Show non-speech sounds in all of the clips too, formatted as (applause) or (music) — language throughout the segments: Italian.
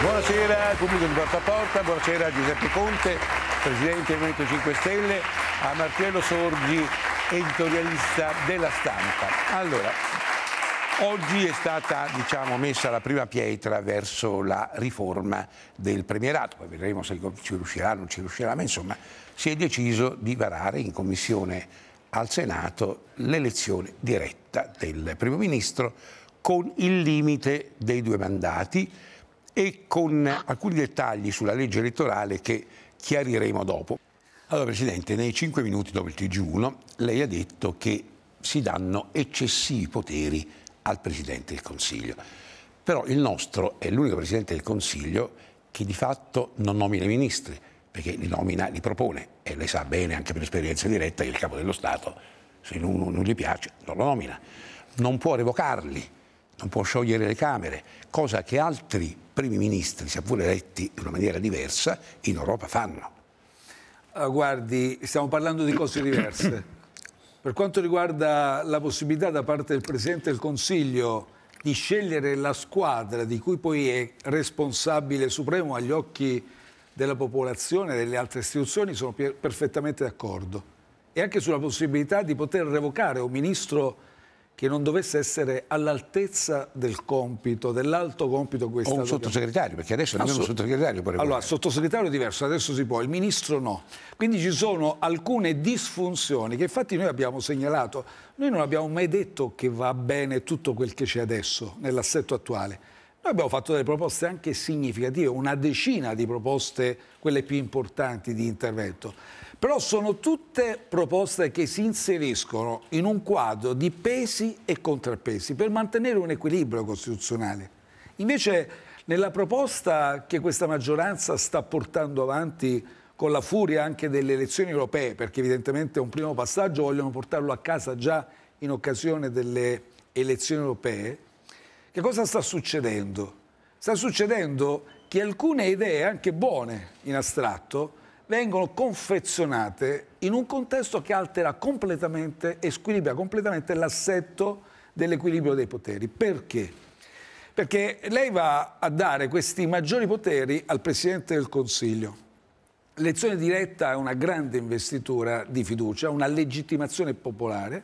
Buonasera pubblico di Porta a Porta, buonasera a Giuseppe Conte, Presidente del Movimento 5 Stelle, a Marcello Sorgi, editorialista della stampa. Allora, Oggi è stata diciamo, messa la prima pietra verso la riforma del premierato, poi vedremo se ci riuscirà o non ci riuscirà, ma insomma si è deciso di varare in commissione al Senato l'elezione diretta del Primo Ministro con il limite dei due mandati e con alcuni dettagli sulla legge elettorale che chiariremo dopo. Allora Presidente, nei cinque minuti dopo il TG1 lei ha detto che si danno eccessivi poteri al Presidente del Consiglio. Però il nostro è l'unico Presidente del Consiglio che di fatto non nomina i ministri, perché li nomina, li propone. E lei sa bene, anche per esperienza diretta, che il Capo dello Stato, se uno non gli piace, non lo nomina. Non può revocarli, non può sciogliere le Camere, cosa che altri primi ministri, sia pure eletti in una maniera diversa, in Europa fanno. Uh, guardi, stiamo parlando di cose diverse. (clears throat) Per quanto riguarda la possibilità da parte del Presidente del Consiglio di scegliere la squadra di cui poi è responsabile supremo agli occhi della popolazione e delle altre istituzioni, sono perfettamente d'accordo. E anche sulla possibilità di poter revocare un ministro che non dovesse essere all'altezza del compito, dell'alto compito a cui O un sottosegretario, perché adesso non è un sottosegretario. Allora, volere. sottosegretario è diverso, adesso si può, il ministro no. Quindi ci sono alcune disfunzioni che infatti noi abbiamo segnalato. Noi non abbiamo mai detto che va bene tutto quel che c'è adesso, nell'assetto attuale. Noi abbiamo fatto delle proposte anche significative, una decina di proposte, quelle più importanti di intervento. Però sono tutte proposte che si inseriscono in un quadro di pesi e contrappesi per mantenere un equilibrio costituzionale. Invece nella proposta che questa maggioranza sta portando avanti con la furia anche delle elezioni europee, perché evidentemente è un primo passaggio, vogliono portarlo a casa già in occasione delle elezioni europee, che cosa sta succedendo? Sta succedendo che alcune idee, anche buone in astratto, vengono confezionate in un contesto che altera completamente e squilibra completamente l'assetto dell'equilibrio dei poteri. Perché? Perché lei va a dare questi maggiori poteri al Presidente del Consiglio. L'elezione diretta è una grande investitura di fiducia, una legittimazione popolare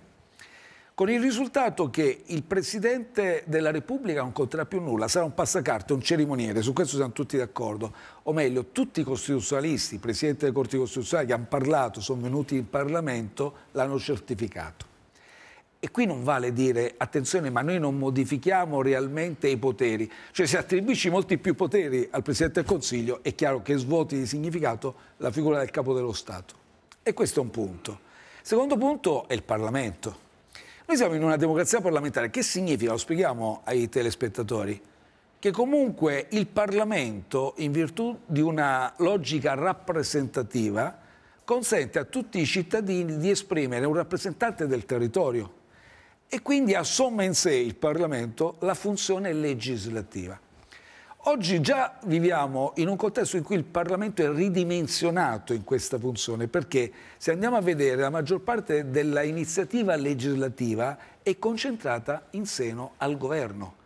con il risultato che il Presidente della Repubblica non conterà più nulla, sarà un passacarte, un cerimoniere, su questo siamo tutti d'accordo, o meglio tutti i costituzionalisti, i Presidenti delle Corti Costituzionali che hanno parlato, sono venuti in Parlamento, l'hanno certificato. E qui non vale dire, attenzione, ma noi non modifichiamo realmente i poteri, cioè se attribuisci molti più poteri al Presidente del Consiglio è chiaro che svuoti di significato la figura del Capo dello Stato. E questo è un punto. Secondo punto è il Parlamento noi siamo in una democrazia parlamentare, che significa, lo spieghiamo ai telespettatori, che comunque il Parlamento, in virtù di una logica rappresentativa, consente a tutti i cittadini di esprimere un rappresentante del territorio e quindi assomma in sé il Parlamento la funzione legislativa. Oggi già viviamo in un contesto in cui il Parlamento è ridimensionato in questa funzione, perché se andiamo a vedere la maggior parte dell'iniziativa legislativa è concentrata in seno al governo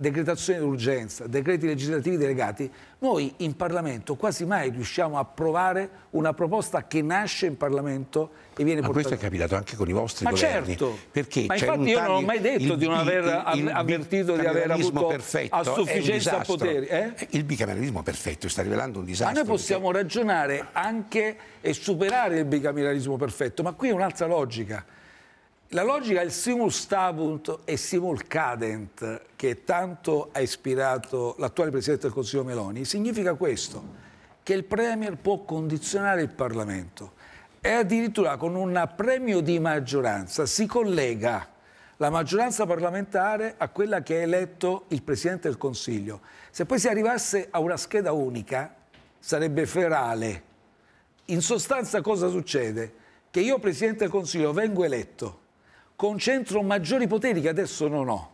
decretazione d'urgenza, decreti legislativi delegati, noi in Parlamento quasi mai riusciamo a approvare una proposta che nasce in Parlamento e viene ma portata. Ma questo è capitato anche con i vostri ma governi. Certo, perché ma infatti io non ho mai detto il, di non aver il, avvertito il di aver avuto a sufficienza poteri. Eh? eh? Il bicameralismo perfetto sta rivelando un disastro. Ma noi possiamo perché... ragionare anche e superare il bicameralismo perfetto, ma qui è un'altra logica la logica del simul stabunt e simul cadent, che tanto ha ispirato l'attuale Presidente del Consiglio Meloni, significa questo, che il Premier può condizionare il Parlamento e addirittura con un premio di maggioranza si collega la maggioranza parlamentare a quella che ha eletto il Presidente del Consiglio. Se poi si arrivasse a una scheda unica sarebbe ferale. In sostanza cosa succede? Che io Presidente del Consiglio vengo eletto, concentro maggiori poteri che adesso non ho.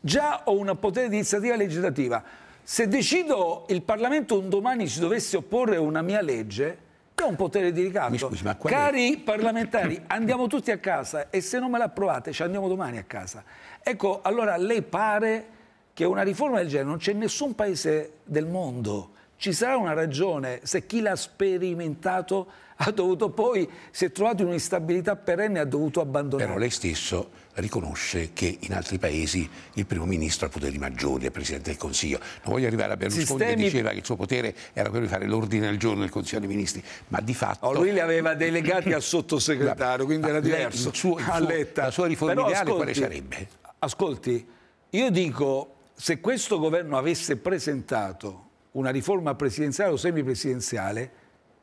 Già ho un potere di iniziativa legislativa. Se decido il Parlamento un domani ci dovesse opporre una mia legge, io ho un potere di ricatto. Scusi, Cari parlamentari, andiamo tutti a casa e se non me l'approvate ci andiamo domani a casa. Ecco, allora lei pare che una riforma del genere non c'è in nessun paese del mondo. Ci sarà una ragione se chi l'ha sperimentato (laughs) ha dovuto poi, si è trovato in un'instabilità perenne, e ha dovuto abbandonare. Però lei stesso riconosce che in altri paesi il primo ministro ha poteri maggiori, è Presidente del Consiglio. Non voglio arrivare a Berlusconi Sistemi... che diceva che il suo potere era quello di fare l'ordine al giorno del Consiglio dei Ministri, ma di fatto... Oh, lui li aveva delegati al (laughs) sottosegretario, quindi era diverso. Il suo, il suo, la sua riforma Però, ideale ascolti, quale sarebbe? Ascolti, io dico, se questo governo avesse presentato una riforma presidenziale o semipresidenziale,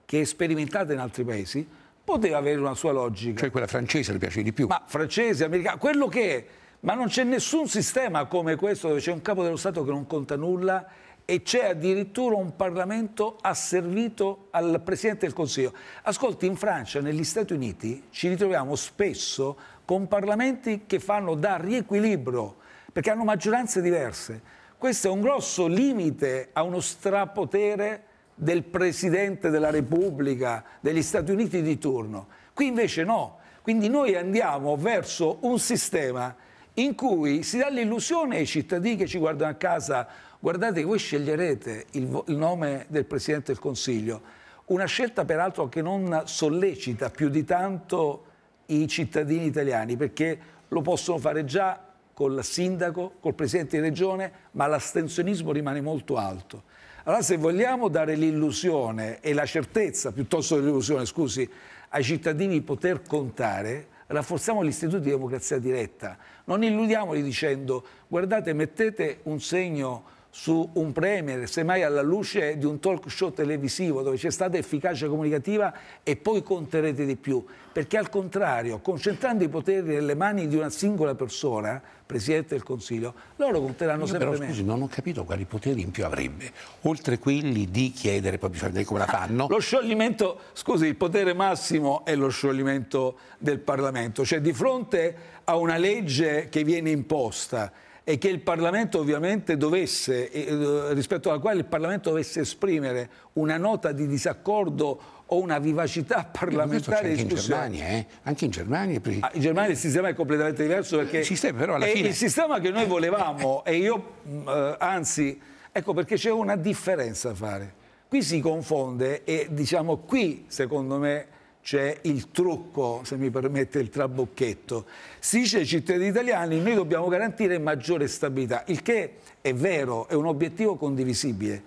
che è sperimentata in altri paesi, poteva avere una sua logica. Cioè quella francese le piace di più. Ma francese, americana, quello che è. Ma non c'è nessun sistema come questo dove c'è un capo dello Stato che non conta nulla e c'è addirittura un Parlamento asservito al Presidente del Consiglio. Ascolti, in Francia, negli Stati Uniti, ci ritroviamo spesso con Parlamenti che fanno da riequilibrio, perché hanno maggioranze diverse. Questo è un grosso limite a uno strapotere del Presidente della Repubblica degli Stati Uniti di turno. Qui invece no. Quindi noi andiamo verso un sistema in cui si dà l'illusione ai cittadini che ci guardano a casa, guardate voi sceglierete il, il nome del Presidente del Consiglio, una scelta peraltro che non sollecita più di tanto i cittadini italiani perché lo possono fare già col sindaco, col Presidente di Regione, ma l'astensionismo rimane molto alto. Allora se vogliamo dare l'illusione e la certezza, piuttosto che l'illusione, scusi, ai cittadini di poter contare, rafforziamo gli istituti di democrazia diretta. Non illudiamoli dicendo, guardate, mettete un segno su un premier, semmai alla luce di un talk show televisivo dove c'è stata efficacia comunicativa e poi conterete di più. Perché al contrario, concentrando i poteri nelle mani di una singola persona, Presidente del Consiglio, loro conteranno Io sempre però, meno. Scusi, non ho capito quali poteri in più avrebbe, oltre quelli di chiedere, proprio bisogna vedere come la fanno. (laughs) Lo scioglimento, scusi, il potere massimo è lo scioglimento del Parlamento, cioè di fronte a una legge che viene imposta e che il Parlamento ovviamente dovesse, eh, rispetto alla quale il Parlamento dovesse esprimere una nota di disaccordo o una vivacità parlamentare eh, anche in Germania, eh? anche in Germania. Ah, in Germania il sistema è completamente diverso perché il sistema, però, alla è fine... il sistema che noi volevamo e io mm, eh, anzi, ecco perché c'è una differenza da fare. Qui si confonde e diciamo qui secondo me c'è il trucco, se mi permette il trabocchetto. Si dice ai cittadini italiani noi dobbiamo garantire maggiore stabilità, il che è vero, è un obiettivo condivisibile,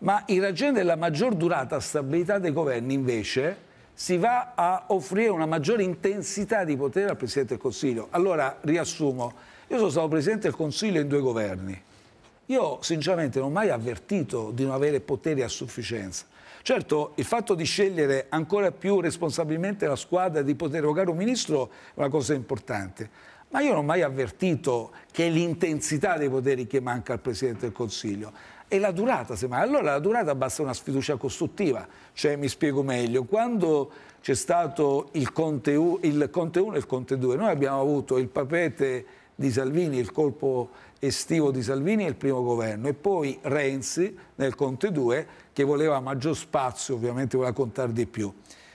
ma in ragione della maggior durata stabilità dei governi invece si va a offrire una maggiore intensità di potere al Presidente del Consiglio. Allora, riassumo, io sono stato Presidente del Consiglio in due governi. Io sinceramente non ho mai avvertito di non avere poteri a sufficienza Certo, il fatto di scegliere ancora più responsabilmente la squadra e di poter erogare un ministro è una cosa importante, ma io non ho mai avvertito che è l'intensità dei poteri che manca al Presidente del Consiglio e la durata semmai. Allora la durata basta una sfiducia costruttiva, cioè mi spiego meglio, quando c'è stato il Conte, U, il Conte 1 e il Conte 2, noi abbiamo avuto il papete di Salvini, il colpo estivo di Salvini e il primo governo e poi Renzi nel Conte 2 che voleva maggior spazio, ovviamente voleva contare di più.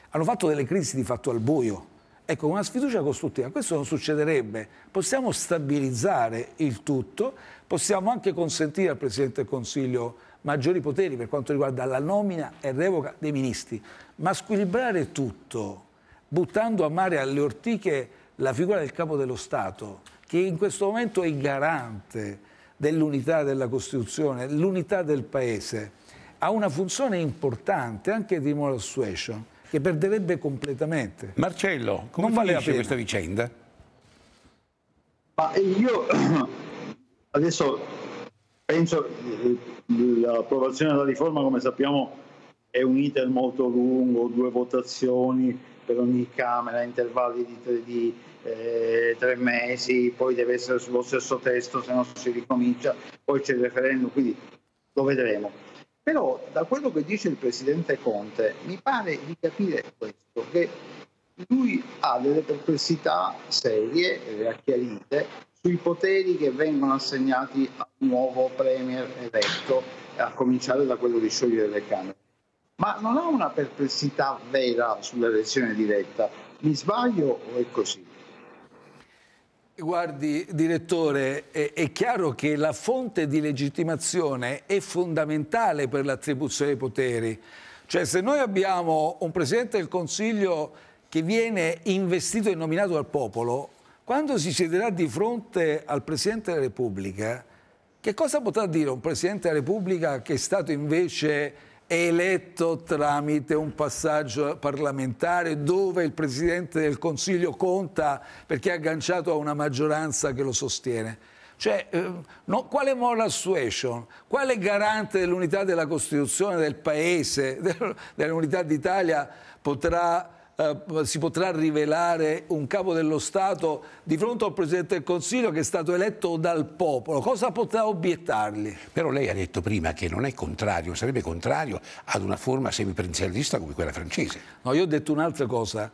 Hanno fatto delle crisi di fatto al buio. Ecco, una sfiducia costruttiva, questo non succederebbe. Possiamo stabilizzare il tutto, possiamo anche consentire al Presidente del Consiglio maggiori poteri per quanto riguarda la nomina e revoca dei ministri, ma squilibrare tutto, buttando a mare alle ortiche la figura del capo dello Stato, che in questo momento è il garante dell'unità della Costituzione, l'unità del Paese, ha una funzione importante anche di moral suasion che perderebbe completamente. Marcello, come non vale questa vicenda? Ma io (clears throat) adesso penso che eh, l'approvazione della riforma, come sappiamo, è un iter molto lungo, due votazioni per ogni Camera, intervalli di, tre, di eh, tre, mesi, poi deve essere sullo stesso testo, se no si ricomincia, poi c'è il referendum, quindi lo vedremo. Però da quello che dice il presidente Conte mi pare di capire questo, che lui ha delle perplessità serie, le ha chiarite, sui poteri che vengono assegnati al nuovo premier eletto, a cominciare da quello di sciogliere le Camere. Ma non ha una perplessità vera sull'elezione diretta. Mi sbaglio o è così? Guardi, direttore, è, è, chiaro che la fonte di legittimazione è fondamentale per l'attribuzione dei poteri. Cioè, se noi abbiamo un Presidente del Consiglio che viene investito e nominato dal popolo, quando si siederà di fronte al Presidente della Repubblica, che cosa potrà dire un Presidente della Repubblica che è stato invece eletto tramite un passaggio parlamentare dove il Presidente del Consiglio conta perché è agganciato a una maggioranza che lo sostiene. Cioè, eh, no, quale moral suasion? Quale garante dell'unità della Costituzione, del Paese, del, (laughs) dell'unità d'Italia potrà eh, si potrà rivelare un capo dello Stato di fronte al Presidente del Consiglio che è stato eletto dal popolo? Cosa potrà obiettargli? Però lei ha detto prima che non è contrario, sarebbe contrario ad una forma semipresidenzialista come quella francese. No, io ho detto un'altra cosa.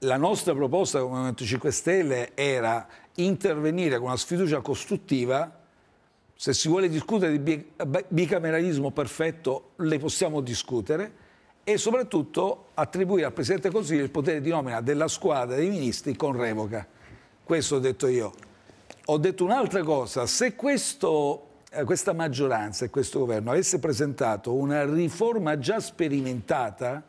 La nostra proposta come Movimento 5 Stelle era intervenire con una sfiducia costruttiva se si vuole discutere di bicameralismo perfetto, le possiamo discutere, e soprattutto attribuire al Presidente del Consiglio il potere di nomina della squadra dei ministri con revoca. Questo ho detto io. Ho detto un'altra cosa, se questo, eh, questa maggioranza e questo governo avesse presentato una riforma già sperimentata,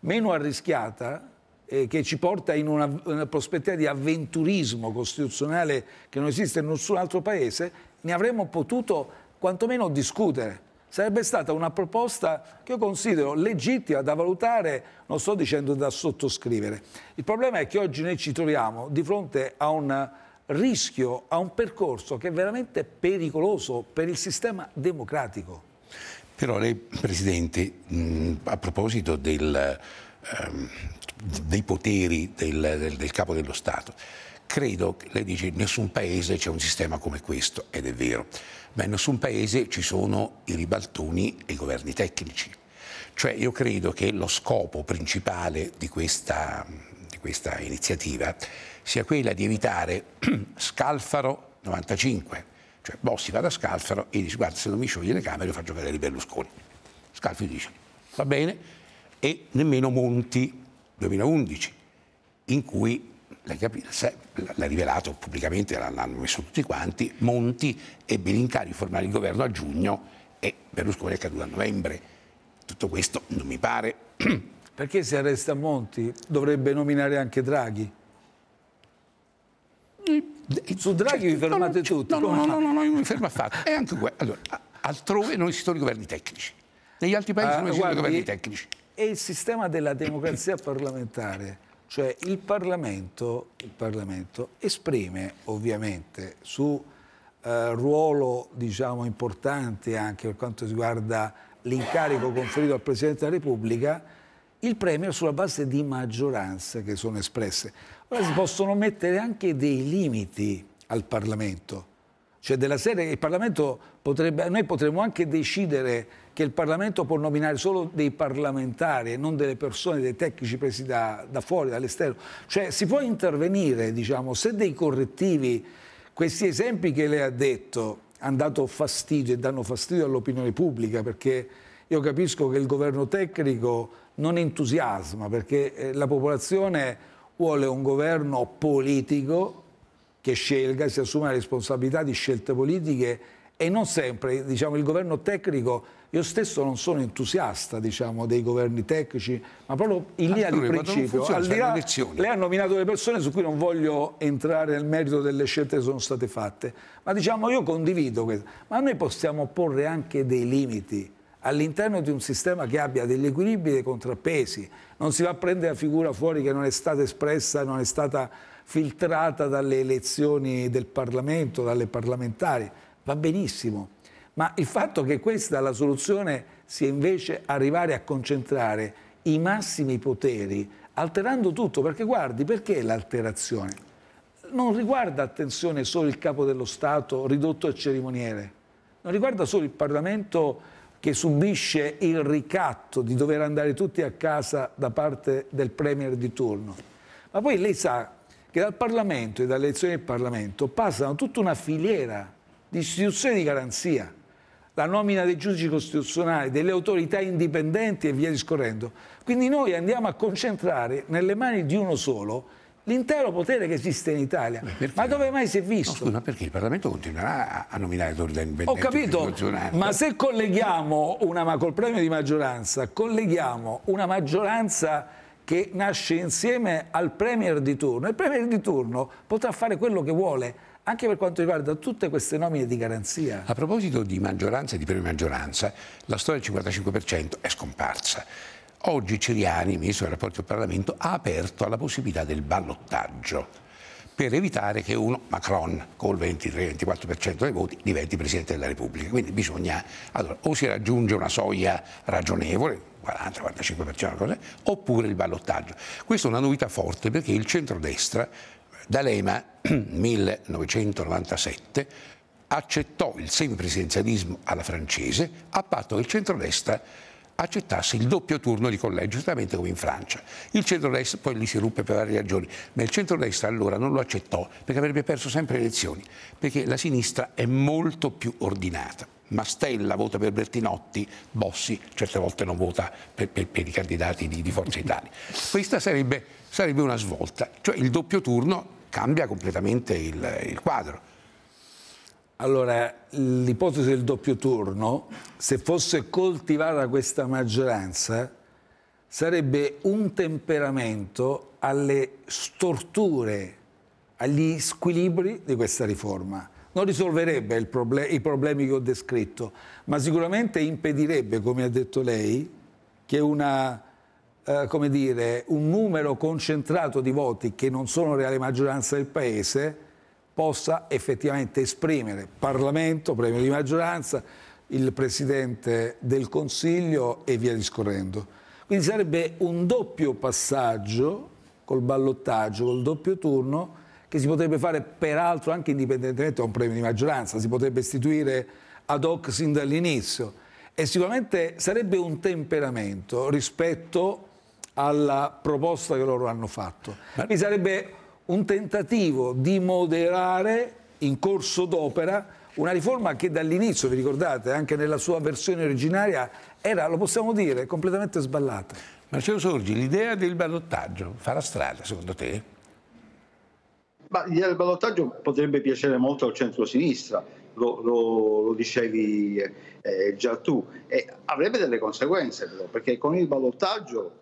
meno arrischiata, eh, che ci porta in una, una prospettiva di avventurismo costituzionale che non esiste in nessun altro paese, ne avremmo potuto quantomeno discutere sarebbe stata una proposta che io considero legittima da valutare, non sto dicendo da sottoscrivere. Il problema è che oggi noi ci troviamo di fronte a un rischio, a un percorso che è veramente pericoloso per il sistema democratico. Però lei, Presidente, a proposito del, ehm, dei poteri del, del, del Capo dello Stato, credo, lei dice, in nessun paese c'è un sistema come questo, ed è vero ma in nessun paese ci sono i ribaltoni e i governi tecnici. Cioè io credo che lo scopo principale di questa, di questa iniziativa sia quella di evitare (clears throat) Scalfaro 95, cioè Bossi va da Scalfaro e dice guarda se non mi scioglie le camere lo faccio vedere Berlusconi. Scalfaro dice va bene e nemmeno Monti 2011 in cui l'hai capito, l'ha rivelato pubblicamente, l'hanno messo tutti quanti, Monti ebbe l'incarico di formare il governo a giugno e Berlusconi è caduto a novembre. Tutto questo non mi pare. (clears throat) Perché se arresta Monti dovrebbe nominare anche Draghi? Eh, Su Draghi vi certo, fermate tutti? No, no, no, no, io mi fermo affatto. E anche qua, allora, altrove non esistono governi tecnici. Negli altri paesi ah, non esistono governi tecnici. E il sistema della democrazia parlamentare cioè il Parlamento, il Parlamento esprime ovviamente su eh, ruolo diciamo, importante anche per quanto riguarda l'incarico conferito al Presidente della Repubblica il premio sulla base di maggioranze che sono espresse. Ora si possono mettere anche dei limiti al Parlamento. Cioè della serie il Parlamento potrebbe, noi potremmo anche decidere che il Parlamento può nominare solo dei parlamentari e non delle persone, dei tecnici presi da, da fuori, dall'esterno. Cioè si può intervenire, diciamo, se dei correttivi, questi esempi che lei ha detto, hanno dato fastidio e danno fastidio all'opinione pubblica perché io capisco che il governo tecnico non entusiasma perché eh, la popolazione vuole un governo politico che scelga e si assuma la responsabilità di scelte politiche e non sempre, diciamo, il governo tecnico, io stesso non sono entusiasta diciamo, dei governi tecnici, ma proprio in linea di principio, funziona, là, lei ha nominato le persone su cui non voglio entrare nel merito delle scelte che sono state fatte, ma diciamo io condivido questo, ma noi possiamo porre anche dei limiti all'interno di un sistema che abbia degli equilibri e dei contrappesi, non si va a prendere la figura fuori che non è stata espressa, non è stata filtrata dalle elezioni del Parlamento, dalle parlamentari, va benissimo. Ma il fatto che questa la soluzione sia invece arrivare a concentrare i massimi poteri, alterando tutto, perché guardi, perché l'alterazione? Non riguarda, attenzione, solo il capo dello Stato ridotto a cerimoniere, non riguarda solo il Parlamento che subisce il ricatto di dover andare tutti a casa da parte del Premier di turno. Ma poi lei sa che dal Parlamento e dalle elezioni del Parlamento passano tutta una filiera di istituzioni di garanzia, la nomina dei giudici costituzionali, delle autorità indipendenti e via discorrendo. Quindi noi andiamo a concentrare nelle mani di uno solo l'intero potere che esiste in Italia. Beh, ma dove mai si è visto? No, scusa, perché il Parlamento continuerà a nominare autorità indipendenti? Ho capito, ma se colleghiamo una, ma col premio di maggioranza, colleghiamo una maggioranza che nasce insieme al Premier di turno. Il Premier di turno potrà fare quello che vuole, anche per quanto riguarda tutte queste nomine di garanzia. A proposito di maggioranza e di prima maggioranza, la storia del 55% è scomparsa. Oggi Ciriani, ministro dei rapporti al Parlamento, ha aperto alla possibilità del ballottaggio per evitare che uno, Macron, col 23-24% dei voti, diventi Presidente della Repubblica. Quindi bisogna, allora, o si raggiunge una soglia ragionevole, 40-45% oppure il ballottaggio. Questa è una novità forte perché il centrodestra, D'Alema, 1997, (clears throat) accettò il semipresidenzialismo alla francese a patto che il centrodestra accettasse il doppio turno di collegio, esattamente come in Francia. Il centrodestra poi lì si ruppe per varie ragioni, ma il centrodestra allora non lo accettò perché avrebbe perso sempre le elezioni, perché la sinistra è molto più ordinata. Mastella vota per Bertinotti, Bossi certe volte non vota per, per, per i candidati di, di Forza Italia. Questa sarebbe, sarebbe, una svolta, cioè il doppio turno cambia completamente il, il quadro. Allora, l'ipotesi del doppio turno, se fosse coltivata questa maggioranza, sarebbe un temperamento alle storture, agli squilibri di questa riforma non risolverebbe proble i problemi che ho descritto, ma sicuramente impedirebbe, come ha detto lei, che una, eh, come dire, un numero concentrato di voti che non sono reale maggioranza del Paese possa effettivamente esprimere Parlamento, premio di maggioranza, il Presidente del Consiglio e via discorrendo. Quindi sarebbe un doppio passaggio col ballottaggio, col doppio turno, che si potrebbe fare peraltro anche indipendentemente da un premio di maggioranza, si potrebbe istituire ad hoc sin dall'inizio e sicuramente sarebbe un temperamento rispetto alla proposta che loro hanno fatto. E sarebbe un tentativo di moderare in corso d'opera una riforma che dall'inizio, vi ricordate, anche nella sua versione originaria, era, lo possiamo dire, completamente sballata. Marcello Sorgi, l'idea del ballottaggio fa la strada, secondo te? Ma il ballottaggio potrebbe piacere molto al centro-sinistra, lo, lo, lo dicevi eh, eh, già tu, e avrebbe delle conseguenze però, perché con il ballottaggio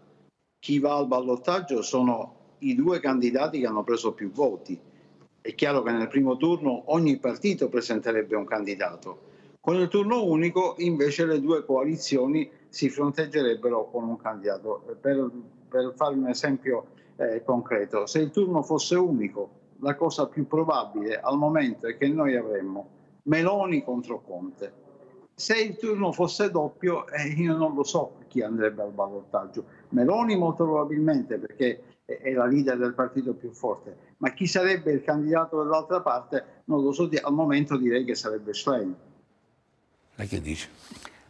chi va al ballottaggio sono i due candidati che hanno preso più voti. È chiaro che nel primo turno ogni partito presenterebbe un candidato. Con il turno unico invece le due coalizioni si fronteggerebbero con un candidato. Per, per fare un esempio eh, concreto, se il turno fosse unico la cosa più probabile al momento è che noi avremmo Meloni contro Conte. Se il turno fosse doppio, eh, io non lo so chi andrebbe al ballottaggio. Meloni molto probabilmente perché è la leader del partito più forte, ma chi sarebbe il candidato dall'altra parte non lo so, al momento direi che sarebbe Schlein. E che dice?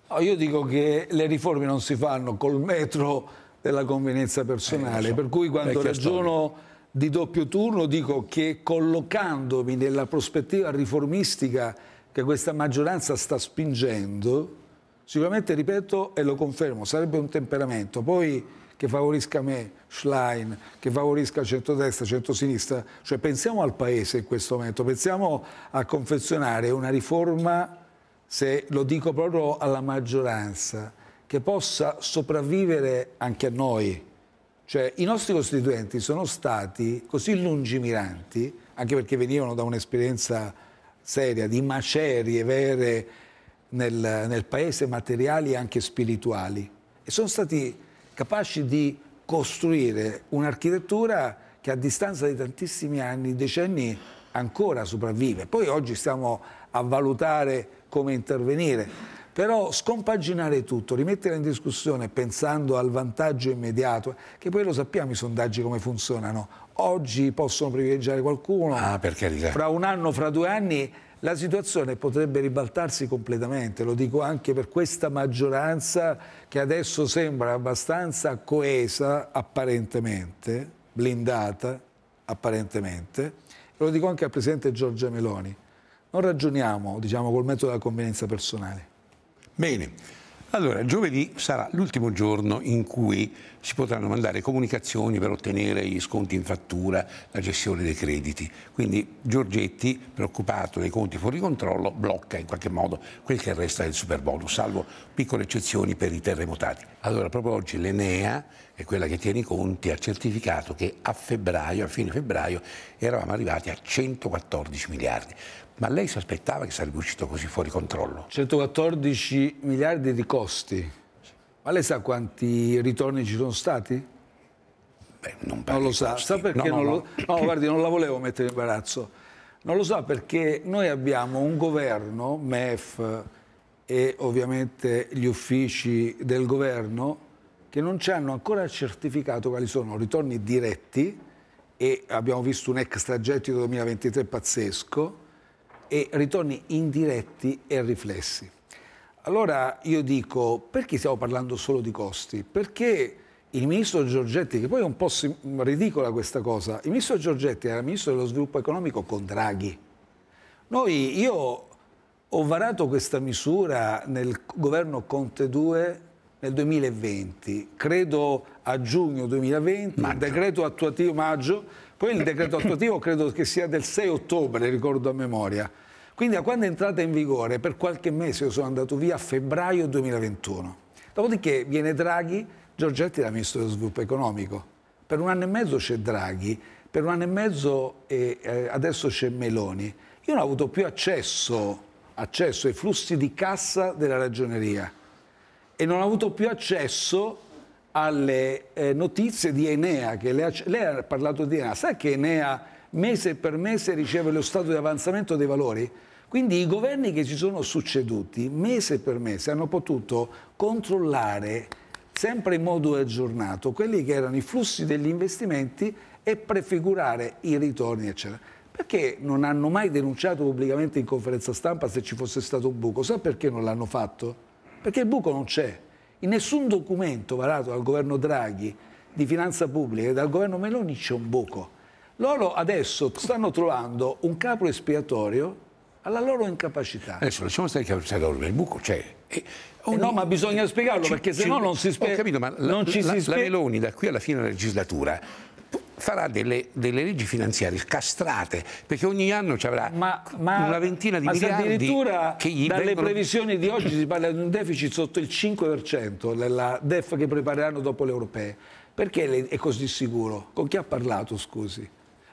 No, io dico che le riforme non si fanno col metro della convenienza personale, eh, so. per cui quando Vecchia ragiono... Storia di doppio turno dico che collocandomi nella prospettiva riformistica che questa maggioranza sta spingendo, sicuramente ripeto e lo confermo, sarebbe un temperamento. Poi che favorisca me, Schlein, che favorisca centrodestra, centrosinistra, cioè pensiamo al paese in questo momento, pensiamo a confezionare una riforma, se lo dico proprio alla maggioranza, che possa sopravvivere anche a noi, cioè, i nostri costituenti sono stati così lungimiranti, anche perché venivano da un'esperienza seria di macerie vere nel, nel paese, materiali e anche spirituali. E sono stati capaci di costruire un'architettura che a distanza di tantissimi anni, decenni, ancora sopravvive. Poi oggi stiamo a valutare come intervenire. Però scompaginare tutto, rimettere in discussione pensando al vantaggio immediato, che poi lo sappiamo i sondaggi come funzionano, oggi possono privilegiare qualcuno, ah, fra un anno, fra due anni la situazione potrebbe ribaltarsi completamente, lo dico anche per questa maggioranza che adesso sembra abbastanza coesa apparentemente, blindata apparentemente, lo dico anche al Presidente Giorgia Meloni, non ragioniamo diciamo, col metodo della convenienza personale. Bene, allora giovedì sarà l'ultimo giorno in cui si potranno mandare comunicazioni per ottenere gli sconti in fattura, la gestione dei crediti. Quindi Giorgetti, preoccupato dei conti fuori controllo, blocca in qualche modo quel che resta del super salvo piccole eccezioni per i terremotati. Allora proprio oggi l'Enea, che è quella che tiene i conti, ha certificato che a febbraio, a fine febbraio, eravamo arrivati a 114 miliardi. Ma lei si aspettava che sarebbe uscito così fuori controllo? 114 miliardi di costi. Ma lei sa quanti ritorni ci sono stati? Beh, non, non, lo sa, sa perché no, non no, lo... No. guardi, non la volevo mettere in imbarazzo. Non lo sa perché noi abbiamo un governo, MEF e ovviamente gli uffici del governo, che non ci hanno ancora certificato quali sono ritorni diretti e abbiamo visto un extragettito 2023 pazzesco e ritorni indiretti e riflessi. Allora io dico, perché stiamo parlando solo di costi? Perché il ministro Giorgetti, che poi è un po' ridicola questa cosa, il ministro Giorgetti era ministro dello sviluppo economico con Draghi. Noi, io ho varato questa misura nel governo Conte 2 nel 2020, credo a giugno 2020, maggio. decreto attuativo maggio, poi il decreto attuativo credo che sia del 6 ottobre, ricordo a memoria. Quindi da quando è entrata in vigore, per qualche mese io sono andato via a febbraio 2021. Dopodiché viene Draghi, Giorgetti era ministro dello sviluppo economico. Per un anno e mezzo c'è Draghi, per un anno e mezzo eh, adesso c'è Meloni. Io non ho avuto più accesso, accesso ai flussi di cassa della ragioneria e non ho avuto più accesso alle eh, notizie di Enea, che lei ha, lei ha parlato di Enea, sa che Enea mese per mese riceve lo stato di avanzamento dei valori? Quindi i governi che si sono succeduti mese per mese hanno potuto controllare sempre in modo aggiornato quelli che erano i flussi degli investimenti e prefigurare i ritorni, eccetera. Perché non hanno mai denunciato pubblicamente in conferenza stampa se ci fosse stato un buco? Sa perché non l'hanno fatto? Perché il buco non c'è. In nessun documento varato dal governo Draghi di finanza pubblica e dal governo Meloni c'è un buco. Loro adesso stanno trovando un capo espiatorio alla loro incapacità. Adesso lasciamo stare che il buco c'è. E, ogni... eh no, ma bisogna spiegarlo ci, perché se no non si spiega. Ho capito, ma la, non ci la, si spiega. la Meloni da qui alla fine della legislatura farà delle, delle, leggi finanziarie scastrate perché ogni anno ci avrà ma, ma, una ventina di ma miliardi. addirittura dalle vengono... previsioni di oggi si parla di un deficit sotto il 5% nella DEF che prepareranno dopo le europee. Perché è così sicuro? Con chi ha parlato, scusi?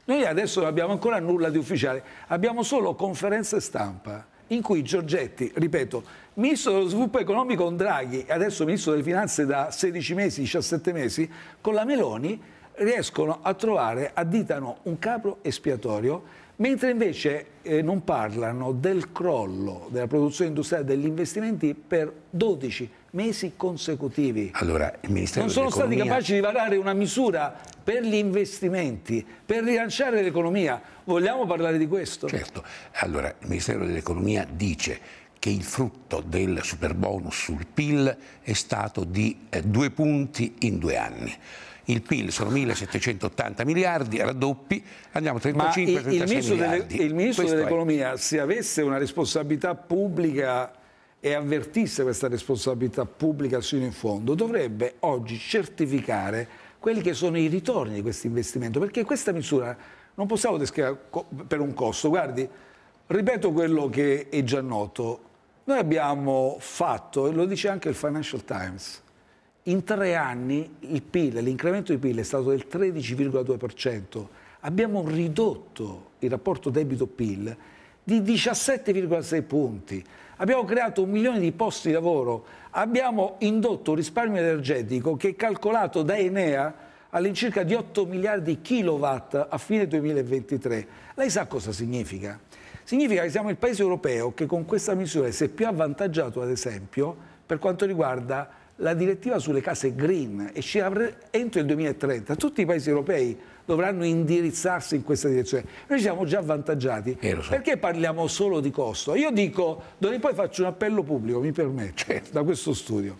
Noi adesso non abbiamo ancora nulla di ufficiale, abbiamo solo conferenze stampa in cui Giorgetti, ripeto, ministro dello sviluppo economico con Draghi, adesso ministro delle finanze da 16 mesi, 17 mesi, con la Meloni, riescono a trovare, additano un capro espiatorio, mentre invece eh, non parlano del crollo della produzione industriale degli investimenti per 12 mesi consecutivi. Allora, il Ministero non sono stati capaci di varare una misura per gli investimenti, per rilanciare l'economia. Vogliamo parlare di questo? Certo. Allora, il Ministero dell'Economia dice che il frutto del super bonus sul PIL è stato di eh, due punti in due anni. Il PIL sono 1.780 miliardi, raddoppi, andiamo a 35 36 miliardi. il ministro, delle, dell'Economia, è... se avesse una responsabilità pubblica e avvertisse questa responsabilità pubblica sino in fondo, dovrebbe oggi certificare quelli che sono i ritorni di questo investimento, perché questa misura non possiamo descrivere per un costo. Guardi, ripeto quello che è già noto, noi abbiamo fatto, e lo dice anche il Financial Times, in tre anni l'incremento di PIL è stato del 13,2%. Abbiamo ridotto il rapporto debito-PIL di 17,6 punti. Abbiamo creato un milione di posti di lavoro. Abbiamo indotto un risparmio energetico che è calcolato da Enea all'incirca di 8 miliardi di kilowatt a fine 2023. Lei sa cosa significa? Significa che siamo il paese europeo che con questa misura si è più avvantaggiato, ad esempio, per quanto riguarda la direttiva sulle case green e ci avre, entro il 2030 tutti i paesi europei dovranno indirizzarsi in questa direzione. Noi siamo già avvantaggiati. Eh, so. Perché parliamo solo di costo? Io dico, d'ora in poi faccio un appello pubblico, mi permetto, certo. (laughs) da questo studio.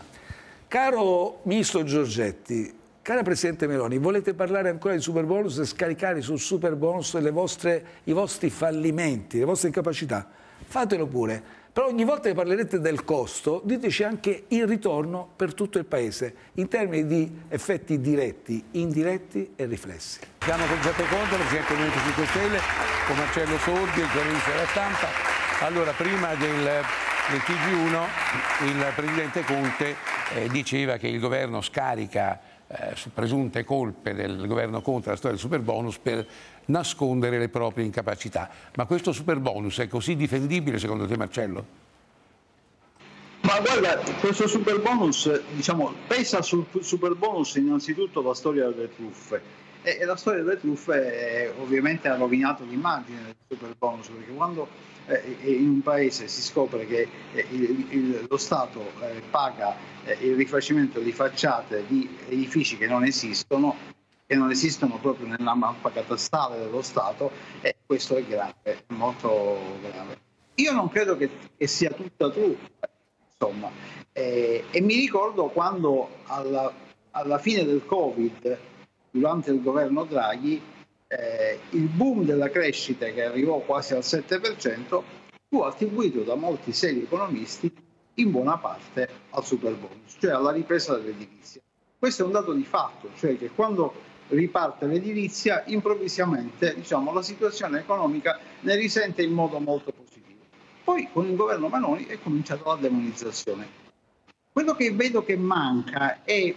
Caro Ministro Giorgetti, Cara Presidente Meloni, volete parlare ancora di Superbonus e scaricare sul Superbonus i vostri fallimenti, le vostre incapacità? Fatelo pure, però ogni volta che parlerete del costo diteci anche il ritorno per tutto il Paese in termini di effetti diretti, indiretti e riflessi. Siamo con Giuseppe Conte, Presidente del Movimento 5 Stelle, con Marcello Sordi, il giornalista della stampa. Allora, prima del nel TG1 il Presidente Conte eh, diceva che il governo scarica eh, presunte colpe del governo Conte la storia del super bonus per nascondere le proprie incapacità. Ma questo super bonus è così difendibile secondo te Marcello? Ma guarda, questo super bonus, diciamo, pesa sul super bonus innanzitutto la storia delle truffe e, la storia delle truffe eh, ovviamente ha rovinato l'immagine del super bonus, perché quando eh, in un paese si scopre che eh, il, il, lo Stato eh, paga eh, il rifacimento di facciate di edifici che non esistono, che non esistono proprio nella mappa catastale dello Stato, e questo è grave, molto grave. Io non credo che, che sia tutta truffa, insomma, e mi ricordo quando alla, alla fine del Covid durante il governo Draghi, eh, il boom della crescita che arrivò quasi al 7% fu attribuito da molti seri economisti in buona parte al super bonus, cioè alla ripresa dell'edilizia. Questo è un dato di fatto, cioè che quando riparte l'edilizia improvvisamente diciamo, la situazione economica ne risente in modo molto positivo. Poi con il governo Manoni è cominciata la demonizzazione. Quello che vedo che manca è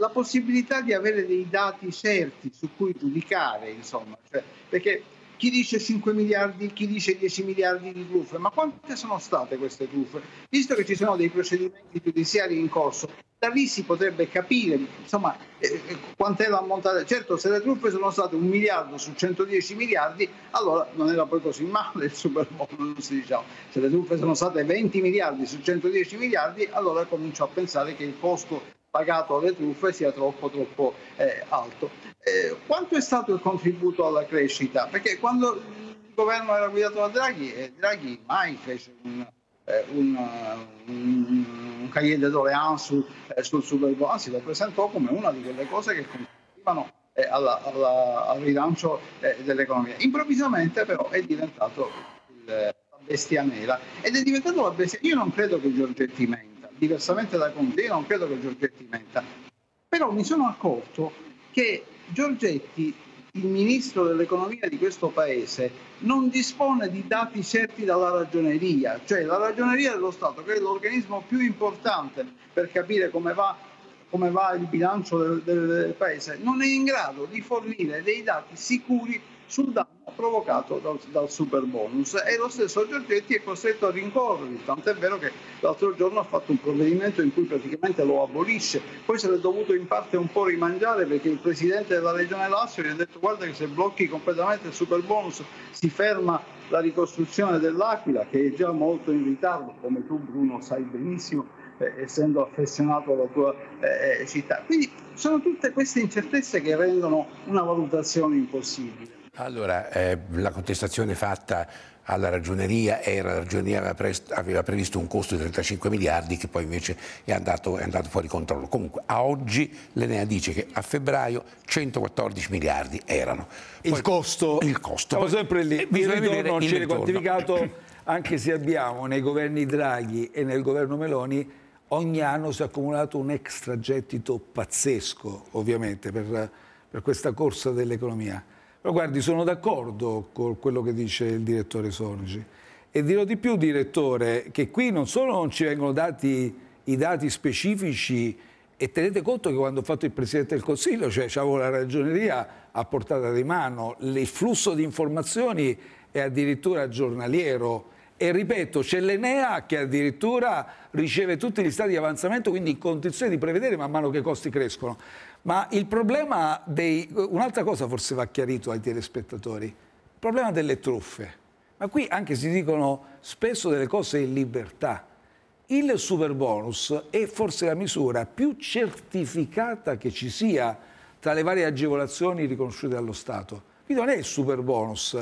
la possibilità di avere dei dati certi su cui giudicare, insomma, cioè, perché chi dice 5 miliardi, chi dice 10 miliardi di truffe, ma quante sono state queste truffe? Visto che ci sono dei procedimenti giudiziari in corso, da lì si potrebbe capire insomma, eh, eh quant'è l'ammontare. Certo, se le truffe sono state 1 miliardo su 110 miliardi, allora non era poi così male il superbonus, diciamo. Se le truffe sono state 20 miliardi su 110 miliardi, allora comincio a pensare che il costo pagato alle truffe sia troppo troppo eh, alto. Eh, quanto è stato il contributo alla crescita? Perché quando il governo era guidato da Draghi, eh, Draghi mai fece un, eh, un, un, un cahier de doléance su, eh, sul Super Bowl, lo presentò come una di quelle cose che contribuivano eh, alla, alla, al rilancio dell'economia. Improvvisamente però è diventato il, la bestia nera ed è diventato la bestia. Io non credo che Giorgetti Meng diversamente da Conte, io non credo che Giorgetti menta, però mi sono accorto che Giorgetti, il ministro dell'economia di questo paese, non dispone di dati certi dalla ragioneria, cioè la ragioneria dello Stato, che è l'organismo più importante per capire come va, come va il bilancio del, del, del paese, non è in grado di fornire dei dati sicuri sul danno provocato dal, dal super bonus e lo stesso Giorgetti è costretto a rincorrerli, tant'è vero che l'altro giorno ha fatto un provvedimento in cui praticamente lo abolisce, poi se l'è dovuto in parte un po' rimangiare perché il presidente della regione Lazio gli ha detto guarda che se blocchi completamente il super bonus si ferma la ricostruzione dell'Aquila che è già molto in ritardo come tu Bruno sai benissimo eh, essendo affezionato alla tua eh, eh, città. Quindi sono tutte queste incertezze che rendono una valutazione impossibile. Allora, eh, la contestazione fatta alla ragioneria e la ragioneria aveva, pre- aveva, previsto un costo di 35 miliardi che poi invece è andato, è andato, fuori controllo. Comunque a oggi l'Enea dice che a febbraio 114 miliardi erano. Poi, il costo? Il costo. Siamo sempre lì, eh, il ritorno non viene quantificato anche se abbiamo nei governi Draghi e nel governo Meloni ogni anno si è accumulato un extragettito pazzesco ovviamente per, per questa corsa dell'economia. Però guardi, sono d'accordo con quello che dice il direttore Sorgi. E dirò di più, direttore, che qui non solo non ci vengono dati i dati specifici e tenete conto che quando ho fatto il Presidente del Consiglio, cioè avevo la ragioneria a portata di mano, il flusso di informazioni è addirittura giornaliero e ripeto c'è l'Enea che addirittura riceve tutti gli stati di avanzamento quindi in condizione di prevedere man mano che i costi crescono ma il problema dei... Un'altra cosa forse va chiarito ai telespettatori, il problema delle truffe. Ma qui anche si dicono spesso delle cose in libertà. Il super bonus è forse la misura più certificata che ci sia tra le varie agevolazioni riconosciute dallo Stato. Quindi non è il super bonus.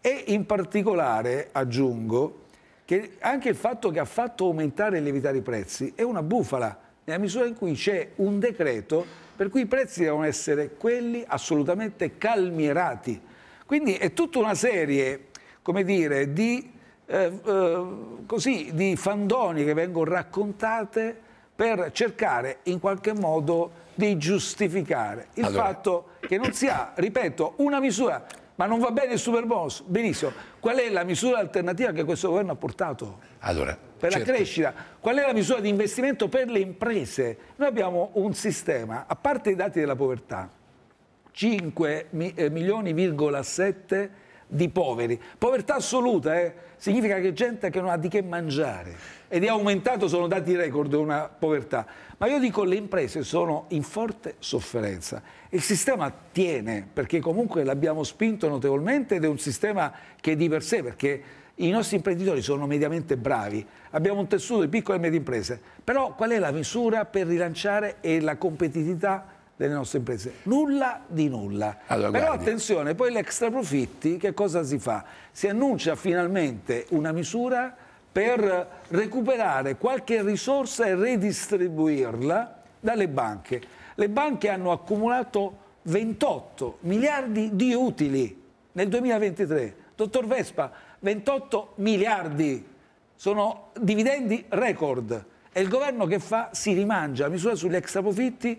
E in particolare, aggiungo, che anche il fatto che ha fatto aumentare e lievitare i prezzi è una bufala, nella misura in cui c'è un decreto per cui i prezzi devono essere quelli assolutamente calmierati. Quindi è tutta una serie, come dire, di, eh, eh, così, di fandoni che vengono raccontate per cercare in qualche modo di giustificare il allora. fatto che non si ha, ripeto, una misura ma non va bene il superbonus. Benissimo. Qual è la misura alternativa che questo governo ha portato? Allora, per certo. la crescita, qual è la misura di investimento per le imprese? Noi abbiamo un sistema, a parte i dati della povertà, 5 eh, milioni,7 di poveri. Povertà assoluta eh? significa che gente che non ha di che mangiare ed è aumentato, sono dati record, una povertà. Ma io dico le imprese sono in forte sofferenza. Il sistema tiene perché comunque l'abbiamo spinto notevolmente ed è un sistema che di per sé perché i nostri imprenditori sono mediamente bravi, abbiamo un tessuto di piccole e medie imprese, però qual è la misura per rilanciare la competitività delle nostre imprese? Nulla di nulla. Allora, però guardi. attenzione, poi l'extra profitti che cosa si fa? Si annuncia finalmente una misura per recuperare qualche risorsa e redistribuirla dalle banche. Le banche hanno accumulato 28 miliardi di utili nel 2023. Dottor Vespa, 28 miliardi, sono dividendi record. E il governo che fa? Si rimangia misura sugli extraprofitti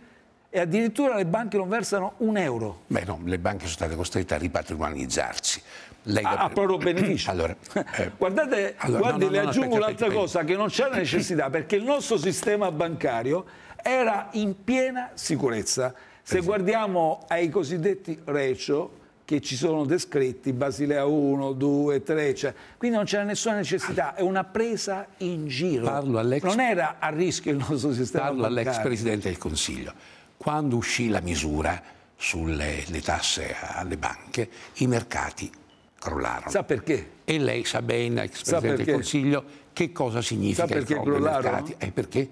e addirittura le banche non versano un euro. Beh no, le banche sono state costrette a ripatrimonializzarsi. Lei ah, a proprio beneficio. (clears throat) allora, (laughs) eh, guardate, allora, guardi, no, no, le no, aggiungo un'altra cosa, che non c'è la (clears throat) necessità, perché il nostro sistema bancario era in piena sicurezza. Se esatto. guardiamo ai cosiddetti ratio, che ci sono descritti, Basilea 1, 2, 3, cioè, quindi non c'era nessuna necessità, è una presa in giro. Non era a rischio il nostro sistema Parlo all'ex Presidente del Consiglio. Quando uscì la misura sulle tasse alle banche, i mercati crollarono. Sa perché? E lei sa bene, ex Presidente del Consiglio, che cosa significa sa perché il crollo dei mercati. E eh, perché?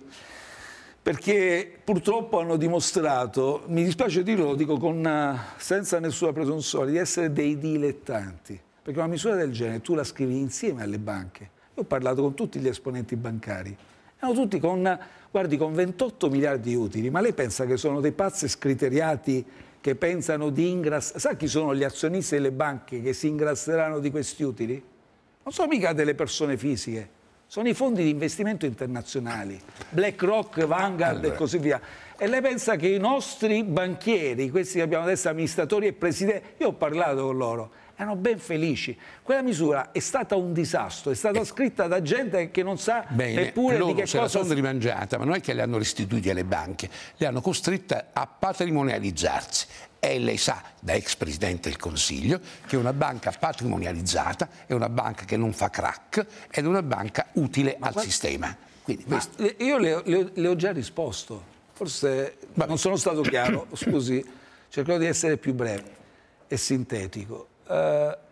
perché purtroppo hanno dimostrato, mi dispiace dirlo, lo dico con, eh, senza nessuna presunzione, di essere dei dilettanti, perché una misura del genere tu la scrivi insieme alle banche. Io ho parlato con tutti gli esponenti bancari, erano tutti con, guardi, con 28 miliardi di utili, ma lei pensa che sono dei pazzi scriteriati che pensano di ingrassare... Sa chi sono gli azionisti delle banche che si ingrasseranno di questi utili? Non sono mica delle persone fisiche sono i fondi di investimento internazionali, BlackRock, Vanguard e così via. E lei pensa che i nostri banchieri, questi che abbiamo adesso amministratori e presidenti, io ho parlato con loro, erano ben felici. Quella misura è stata un disastro, è stata ecco. scritta da gente che non sa Bene, neppure loro di che se cosa... la sono rimangiata, ma non è che le hanno restituite alle banche, le hanno costrette a patrimonializzarsi e lei sa, da ex presidente del Consiglio, che una banca patrimonializzata è una banca che non fa crack ed è una banca utile Ma al qual... sistema. Quindi, io le, le, le, ho già risposto, forse Vabbè. non sono stato chiaro, (coughs) scusi, cercherò di essere più breve e sintetico. Uh,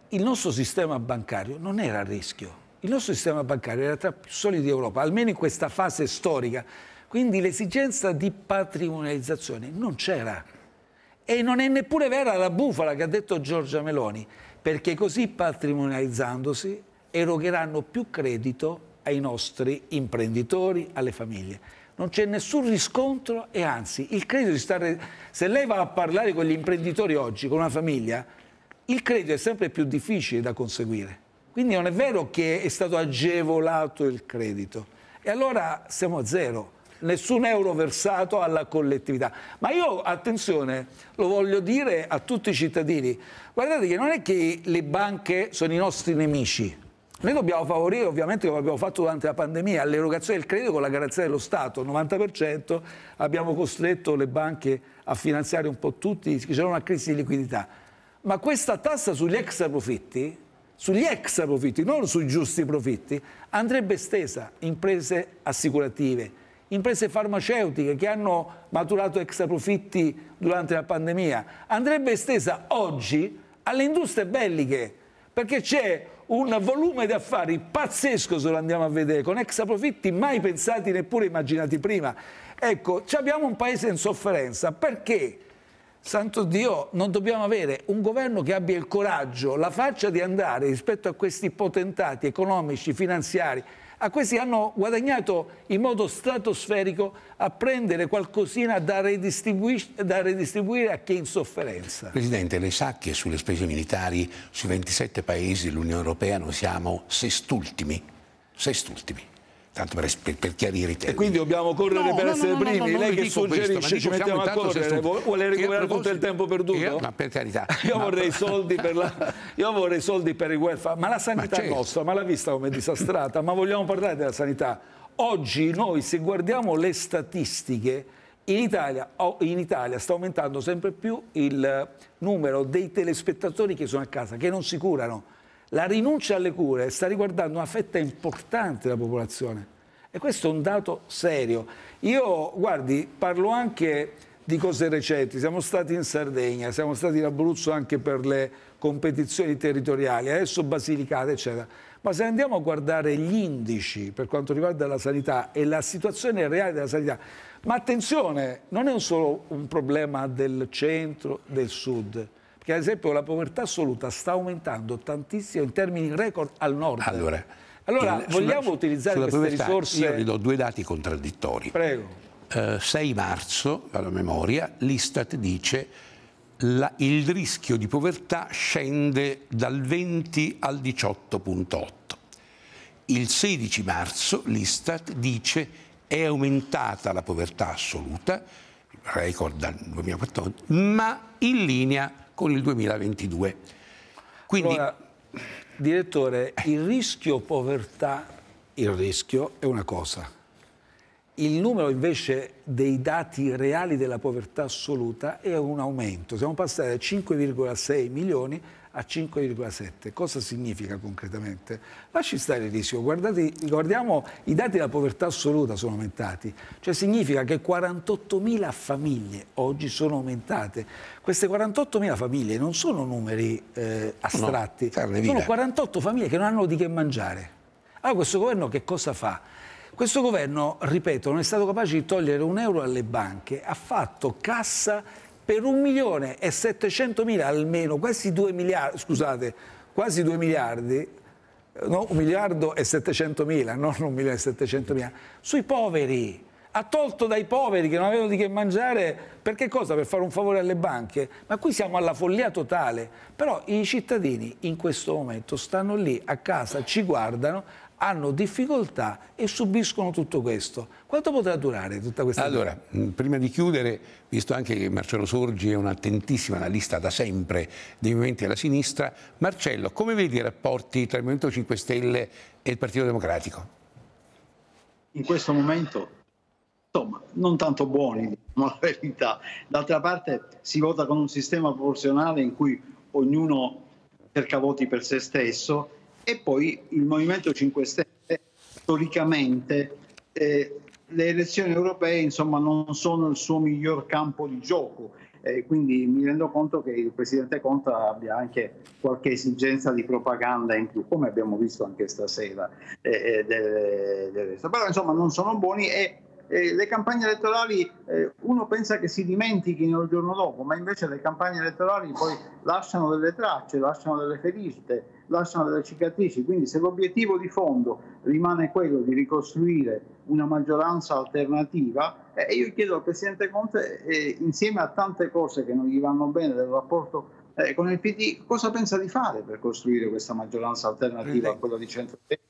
il nostro sistema bancario non era a rischio, il nostro sistema bancario era tra i più solidi d'Europa, almeno in questa fase storica, quindi l'esigenza di patrimonializzazione non c'era. E non è neppure vera la bufala che ha detto Giorgia Meloni, perché così patrimonializzandosi erogheranno più credito ai nostri imprenditori, alle famiglie. Non c'è nessun riscontro e anzi il credito di stare... Se lei va a parlare con gli imprenditori oggi, con una famiglia, il credito è sempre più difficile da conseguire. Quindi non è vero che è stato agevolato il credito. E allora siamo a zero nessun euro versato alla collettività. Ma io, attenzione, lo voglio dire a tutti i cittadini, guardate che non è che le banche sono i nostri nemici, noi dobbiamo favorire, ovviamente, come abbiamo fatto durante la pandemia, l'erogazione del credito con la garanzia dello Stato, 90%, abbiamo costretto le banche a finanziare un po' tutti, c'era una crisi di liquidità. Ma questa tassa sugli extra profitti, sugli extra profitti, non sui giusti profitti, andrebbe estesa imprese assicurative, imprese farmaceutiche che hanno maturato extra profitti durante la pandemia, andrebbe estesa oggi alle industrie belliche, perché c'è un volume di affari pazzesco se lo andiamo a vedere, con extra profitti mai pensati neppure immaginati prima. Ecco, abbiamo un paese in sofferenza, perché? Santo Dio, non dobbiamo avere un governo che abbia il coraggio, la faccia di andare rispetto a questi potentati economici, finanziari, a questi hanno guadagnato in modo stratosferico a prendere qualcosina da, redistribuir, da redistribuire a chi è in sofferenza. Presidente, le sacche sulle spese militari sui 27 paesi dell'Unione Europea noi siamo sest'ultimi, sest'ultimi tanto per, per, chiarire i temi. E quindi dobbiamo correre no, per no, essere no, primi. Lei che suggerisce questo, ci diciamo mettiamo a correre, vuole recuperare tutto il tempo perduto? Io, ma per carità. (laughs) Io, vorrei soldi per la, io vorrei soldi per il welfare, ma la sanità ma certo. nostra, ma l'ha vista come disastrata? ma vogliamo parlare della sanità? Oggi noi se guardiamo le statistiche, in Italia, in Italia, sta aumentando sempre più il numero dei telespettatori che sono a casa, che non si curano la rinuncia alle cure sta riguardando una fetta importante della popolazione e questo è un dato serio. Io, guardi, parlo anche di cose recenti, siamo stati in Sardegna, siamo stati in Abruzzo anche per le competizioni territoriali, adesso Basilicata, eccetera. Ma se andiamo a guardare gli indici per quanto riguarda la sanità e la situazione reale della sanità, ma attenzione, non è solo un problema del centro, del sud, che ad esempio la povertà assoluta sta aumentando tantissimo in termini record al nord. Allora, allora il, vogliamo sulla, utilizzare sulla queste povertà, risorse? Io vi do due dati contraddittori. Prego. Uh, eh, 6 marzo, alla memoria, l'Istat dice la, il rischio di povertà scende dal 20 al 18.8. Il 16 marzo l'Istat dice è aumentata la povertà assoluta, record dal 2014, ma in linea con il 2022. Quindi... Allora, direttore, il rischio povertà, il rischio è una cosa. Il numero invece dei dati reali della povertà assoluta è un aumento. Siamo passati da 5,6 milioni a 5,7. Cosa significa concretamente? Lasci stare il rischio, Guardate, guardiamo i dati della povertà assoluta sono aumentati, cioè significa che 48.000 famiglie oggi sono aumentate. Queste 48.000 famiglie non sono numeri eh, astratti, no, sono 48 famiglie che non hanno di che mangiare. Allora questo governo che cosa fa? Questo governo, ripeto, non è stato capace di togliere un euro alle banche, ha fatto cassa per 1 milione e 700 mila almeno, quasi 2 miliardi, scusate, quasi 2 miliardi, no, 1 miliardo e 700 mila, non 1 milione e 700 mila, sui poveri. Ha tolto dai poveri che non avevano di che mangiare, perché cosa? Per fare un favore alle banche? Ma qui siamo alla follia totale. Però i cittadini in questo momento stanno lì a casa, ci guardano hanno difficoltà e subiscono tutto questo. Quanto potrà durare tutta questa Allora, vita? prima di chiudere, visto anche che Marcello Sorgi è un attentissimo analista da sempre dei movimenti della sinistra, Marcello, come vedi i rapporti tra il Movimento 5 Stelle e il Partito Democratico? In questo momento, insomma, non tanto buoni, ma diciamo la verità. D'altra parte si vota con un sistema proporzionale in cui ognuno cerca voti per se stesso e poi il Movimento 5 Stelle storicamente eh, le elezioni europee insomma, non sono il suo miglior campo di gioco. Eh, quindi mi rendo conto che il presidente Conta abbia anche qualche esigenza di propaganda in più, come abbiamo visto anche stasera. Eh, del, eh, del Però insomma non sono buoni e eh, le campagne elettorali eh, uno pensa che si dimentichino il giorno dopo, ma invece le campagne elettorali poi lasciano delle tracce, lasciano delle ferite, lasciano delle cicatrici. Quindi se l'obiettivo di fondo rimane quello di ricostruire una maggioranza alternativa, eh, io chiedo al Presidente Conte, eh, insieme a tante cose che non gli vanno bene del rapporto eh, con il PD, cosa pensa di fare per costruire questa maggioranza alternativa a quella di centro centrodestra?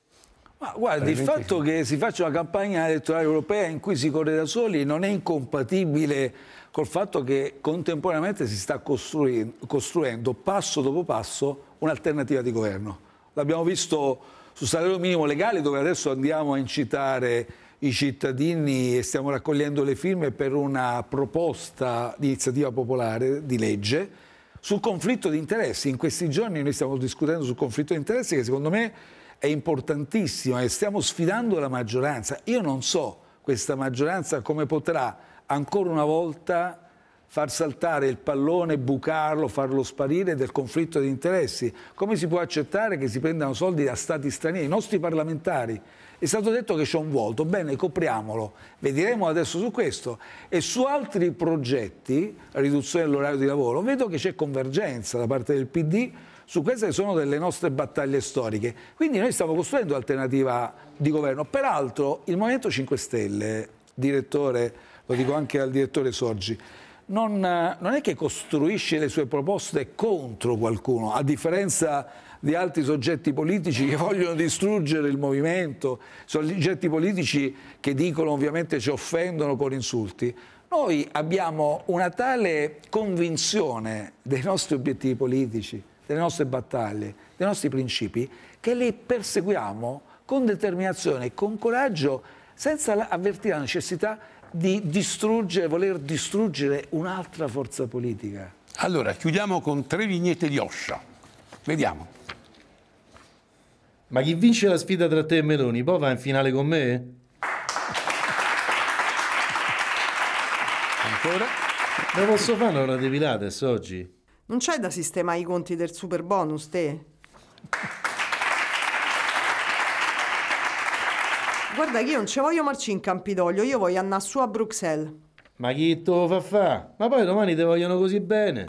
Ma guardi, il fatto che si faccia una campagna elettorale europea in cui si corre da soli non è incompatibile col fatto che contemporaneamente si sta costruendo, costruendo passo dopo passo un'alternativa di governo. L'abbiamo visto su salario minimo legale dove adesso andiamo a incitare i cittadini e stiamo raccogliendo le firme per una proposta di iniziativa popolare di legge sul conflitto di interessi. In questi giorni noi stiamo discutendo sul conflitto di interessi che secondo me è importantissima e stiamo sfidando la maggioranza. Io non so questa maggioranza come potrà ancora una volta far saltare il pallone, bucarlo, farlo sparire del conflitto di interessi. Come si può accettare che si prendano soldi da stati stranieri, i nostri parlamentari? È stato detto che c'è un vuoto, bene, copriamolo. Vedremo adesso su questo. E su altri progetti, riduzione dell'orario di lavoro, vedo che c'è convergenza da parte del PD su queste sono delle nostre battaglie storiche. Quindi noi stiamo costruendo alternativa di governo. Peraltro il Movimento 5 Stelle, direttore, lo dico anche al direttore Sorgi, non, non, è che costruisce le sue proposte contro qualcuno, a differenza di altri soggetti politici che (laughs) vogliono distruggere il movimento, soggetti politici che dicono ovviamente ci offendono con insulti. Noi abbiamo una tale convinzione dei nostri obiettivi politici, delle nostre battaglie, dei nostri principi, che li perseguiamo con determinazione, e con coraggio, senza avvertire la necessità di distruggere, voler distruggere un'altra forza politica. Allora, chiudiamo con tre vignette di Oscia. Vediamo. Ma chi vince la sfida tra te e Meloni poi boh, va in finale con me? Ancora? Ne posso fare una di Pilates oggi? Non c'è da sistemare i conti del super bonus, te? Guarda che io non ci voglio marci in Campidoglio, io voglio andare su a Bruxelles. Ma chi te lo fa fa? Ma poi domani ti vogliono così bene.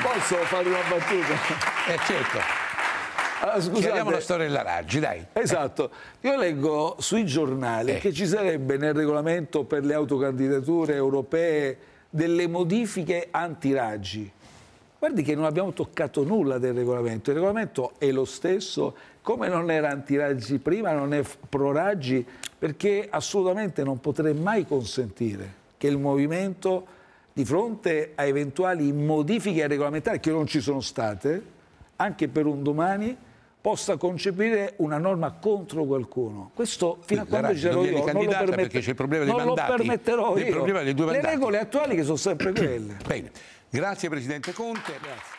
Posso fare una battuta? Eh certo. Ah, scusate. Chiariamo la storia della Raggi, dai. Esatto. Io leggo sui giornali eh. che ci sarebbe nel regolamento per le autocandidature europee delle modifiche antiraggi. Guardi che non abbiamo toccato nulla del regolamento, il regolamento è lo stesso, come non era antiraggi prima, non è proraggi, perché assolutamente non potrei mai consentire che il movimento di fronte a eventuali modifiche regolamentari che non ci sono state, anche per un domani, possa concepire una norma contro qualcuno. Questo fino a quando c'ero io non lo, permette... c'è il problema dei non mandati, lo permetterò io. Problema dei due mandati. Le regole attuali che sono sempre quelle. Bene, grazie Presidente Conte. Grazie.